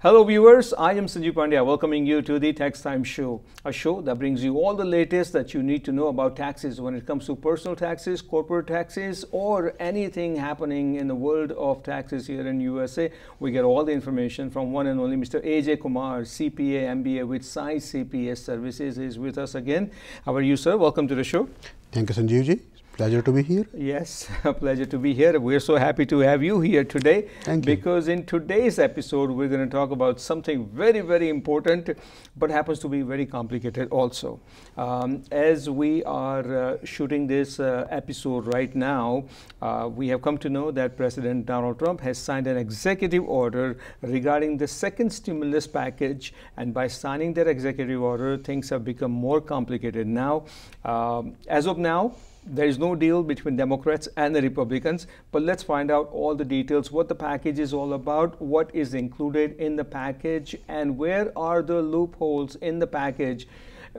Hello viewers, I am Sanjeev Pandya welcoming you to the Tax Time Show, a show that brings you all the latest that you need to know about taxes when it comes to personal taxes, corporate taxes or anything happening in the world of taxes here in USA. We get all the information from one and only Mr. AJ Kumar, CPA, MBA with Sai CPA Services is with us again. How are you sir? Welcome to the show. Thank you Sanjeev Pleasure to be here. Yes, a pleasure to be here. We're so happy to have you here today. Thank you. Because in today's episode, we're going to talk about something very, very important, but happens to be very complicated also. Um, as we are uh, shooting this uh, episode right now, uh, we have come to know that President Donald Trump has signed an executive order regarding the second stimulus package. And by signing that executive order, things have become more complicated now. Um, as of now, there is no deal between Democrats and the Republicans, but let's find out all the details, what the package is all about, what is included in the package, and where are the loopholes in the package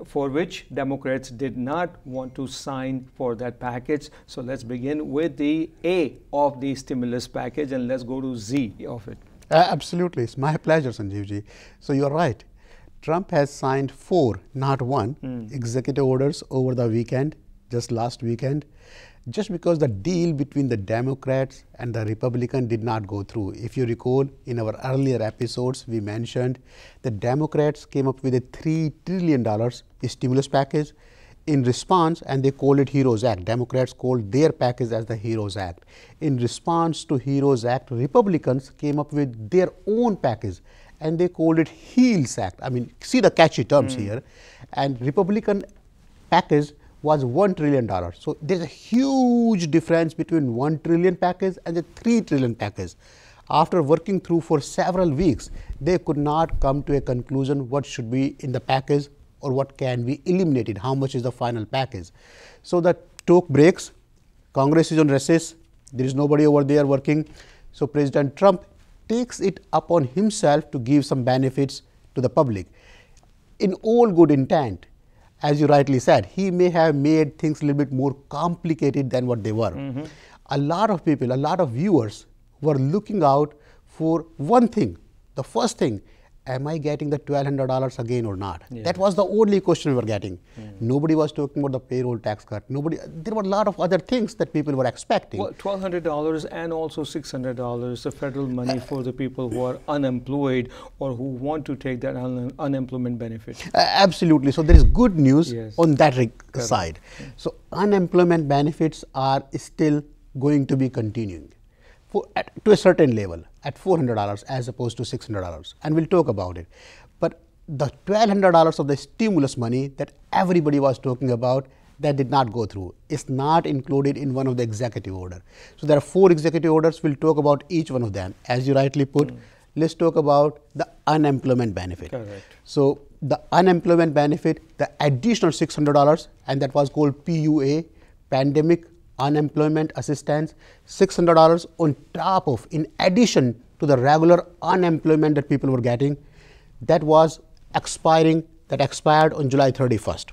for which Democrats did not want to sign for that package. So let's begin with the A of the stimulus package and let's go to Z of it. Uh, absolutely. It's my pleasure, Sanjeevji. So you're right. Trump has signed four, not one, mm. executive orders over the weekend just last weekend just because the deal between the Democrats and the Republican did not go through. If you recall, in our earlier episodes, we mentioned the Democrats came up with a $3 trillion stimulus package in response, and they called it Heroes Act. Democrats called their package as the Heroes Act. In response to Heroes Act, Republicans came up with their own package, and they called it HEALS Act. I mean, see the catchy terms mm. here. And Republican package was 1 trillion dollars. So, there is a huge difference between 1 trillion package and the 3 trillion package. After working through for several weeks, they could not come to a conclusion what should be in the package or what can be eliminated, how much is the final package. So, the talk breaks, Congress is on recess, there is nobody over there working. So, President Trump takes it upon himself to give some benefits to the public in all good intent as you rightly said, he may have made things a little bit more complicated than what they were. Mm -hmm. A lot of people, a lot of viewers were looking out for one thing. The first thing am I getting the $1,200 again or not? Yeah. That was the only question we were getting. Mm. Nobody was talking about the payroll tax cut. Nobody. There were a lot of other things that people were expecting. Well, $1,200 and also $600, the federal money uh, for the people who are unemployed or who want to take that un unemployment benefit. Uh, absolutely. So there is good news yes. on that side. Yeah. So unemployment benefits are still going to be continuing at, to a certain level at $400 as opposed to $600 and we'll talk about it. But the $1200 of the stimulus money that everybody was talking about that did not go through is not included in one of the executive order. So there are four executive orders. We'll talk about each one of them. As you rightly put, mm. let's talk about the unemployment benefit. Correct. So the unemployment benefit, the additional $600 and that was called PUA, pandemic unemployment assistance, $600 on top of, in addition to the regular unemployment that people were getting, that was expiring, that expired on July 31st.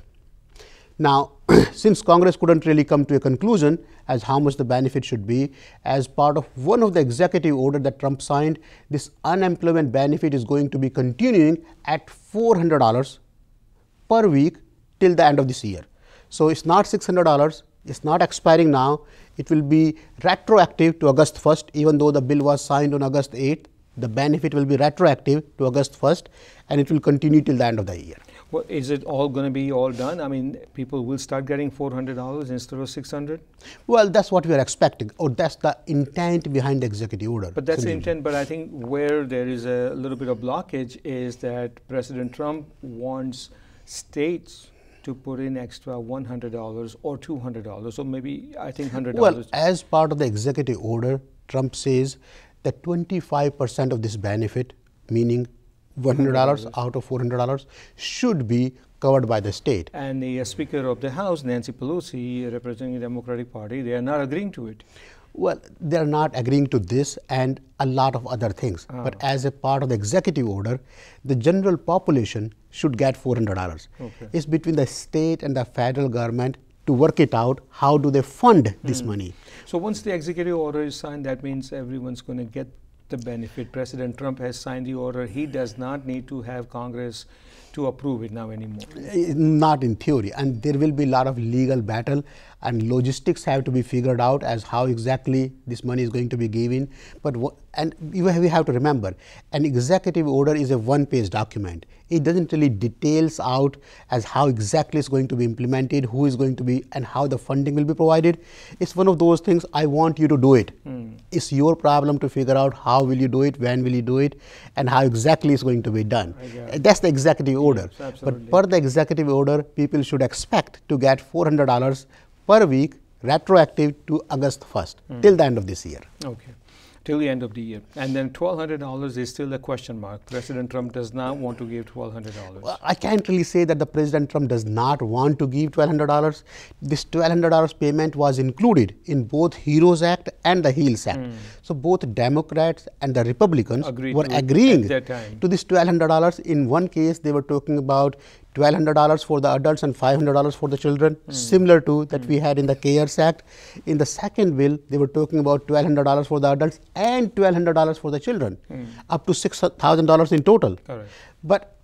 Now, since Congress couldn't really come to a conclusion as how much the benefit should be, as part of one of the executive order that Trump signed, this unemployment benefit is going to be continuing at $400 per week till the end of this year. So, it's not $600, is not expiring now, it will be retroactive to August 1st even though the bill was signed on August 8th, the benefit will be retroactive to August 1st and it will continue till the end of the year. Well, is it all going to be all done? I mean, people will start getting $400 instead of 600 Well, that's what we are expecting, or that's the intent behind the executive order. But that's the intent, but I think where there is a little bit of blockage is that President Trump wants states to put in extra $100 or $200 so maybe I think $100. Well, as part of the executive order, Trump says that 25% of this benefit, meaning $100, $100 out of $400, should be covered by the state. And the uh, Speaker of the House, Nancy Pelosi, representing the Democratic Party, they are not agreeing to it. Well, they're not agreeing to this and a lot of other things. Oh. But as a part of the executive order, the general population should get $400. Okay. It's between the state and the federal government to work it out. How do they fund this mm. money? So once the executive order is signed, that means everyone's going to get the benefit. President Trump has signed the order. He does not need to have Congress to approve it now anymore. Uh, not in theory. And there will be a lot of legal battle and logistics have to be figured out as how exactly this money is going to be given. But and we have to remember, an executive order is a one-page document. It doesn't really details out as how exactly it's going to be implemented, who is going to be, and how the funding will be provided. It's one of those things, I want you to do it. Mm. It's your problem to figure out how will you do it, when will you do it, and how exactly it's going to be done. That's the executive order. Yes, but per the executive order, people should expect to get $400 per week retroactive to August 1st, mm. till the end of this year. Okay till the end of the year. And then $1,200 is still a question mark. President Trump does not want to give $1,200. Well, I can't really say that the President Trump does not want to give $1,200. This $1,200 payment was included in both HEROES Act and the HEALS Act. Mm. So both Democrats and the Republicans Agreed were to agreeing to this $1,200. In one case, they were talking about $1,200 for the adults and $500 for the children, mm. similar to that mm. we had in the CARES Act. In the second bill, they were talking about $1,200 for the adults and $1,200 for the children, mm. up to $6,000 in total. Correct, But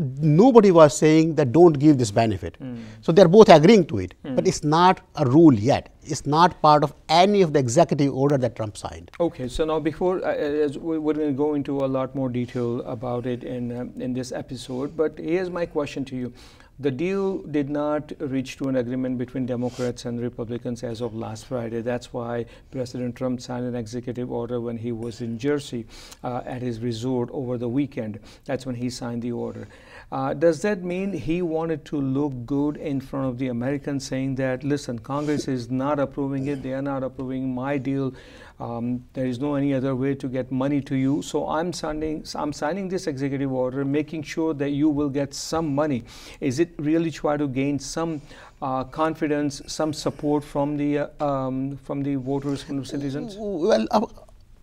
nobody was saying that don't give this benefit. Mm. So they're both agreeing to it, mm. but it's not a rule yet. It's not part of any of the executive order that Trump signed. Okay, so now before uh, uh we're going to go into a lot more detail about it in um, in this episode, but here's my question to you: the deal did not reach to an agreement between Democrats and Republicans as of last Friday. That's why President Trump signed an executive order when he was in Jersey uh, at his resort over the weekend. That's when he signed the order. Uh, does that mean he wanted to look good in front of the Americans, saying that, listen, Congress is not approving it, they are not approving my deal? Um, there is no any other way to get money to you. So I'm signing, I'm signing this executive order, making sure that you will get some money. Is it really try to gain some uh, confidence, some support from the uh, um, from the voters, from the citizens? Well, uh,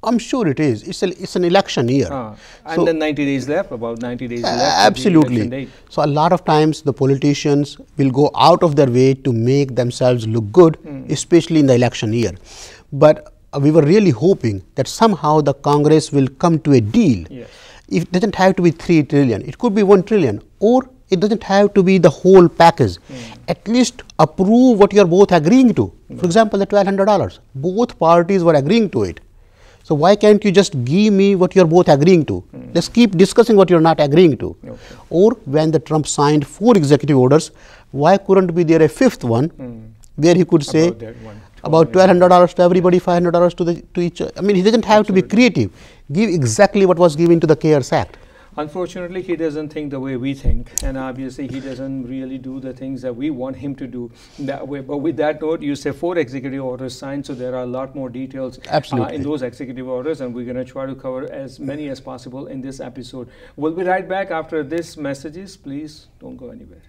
I'm sure it is. It's, a, it's an election year. Ah, and so, then 90 days left, about 90 days uh, left. Absolutely. So, a lot of times the politicians will go out of their way to make themselves look good, mm. especially in the election year. But uh, we were really hoping that somehow the Congress will come to a deal. Yes. It doesn't have to be 3 trillion, it could be 1 trillion or it doesn't have to be the whole package. Mm. At least approve what you are both agreeing to. For example, the $1,200, both parties were agreeing to it. So, why can't you just give me what you are both agreeing to? Mm. Let's keep discussing what you are not agreeing to. Okay. Or when the Trump signed four executive orders, why couldn't be there a fifth one hmm. where he could About say, about $1200 to everybody, $500 to, the, to each. I mean, he doesn't have Absolutely. to be creative. Give exactly what was given to the CARES Act. Unfortunately, he doesn't think the way we think, and obviously, he doesn't really do the things that we want him to do that way. But with that note, you say four executive orders signed, so there are a lot more details uh, Absolutely. Uh, in those executive orders, and we're going to try to cover as many as possible in this episode. We'll be right back after this messages. Please don't go anywhere.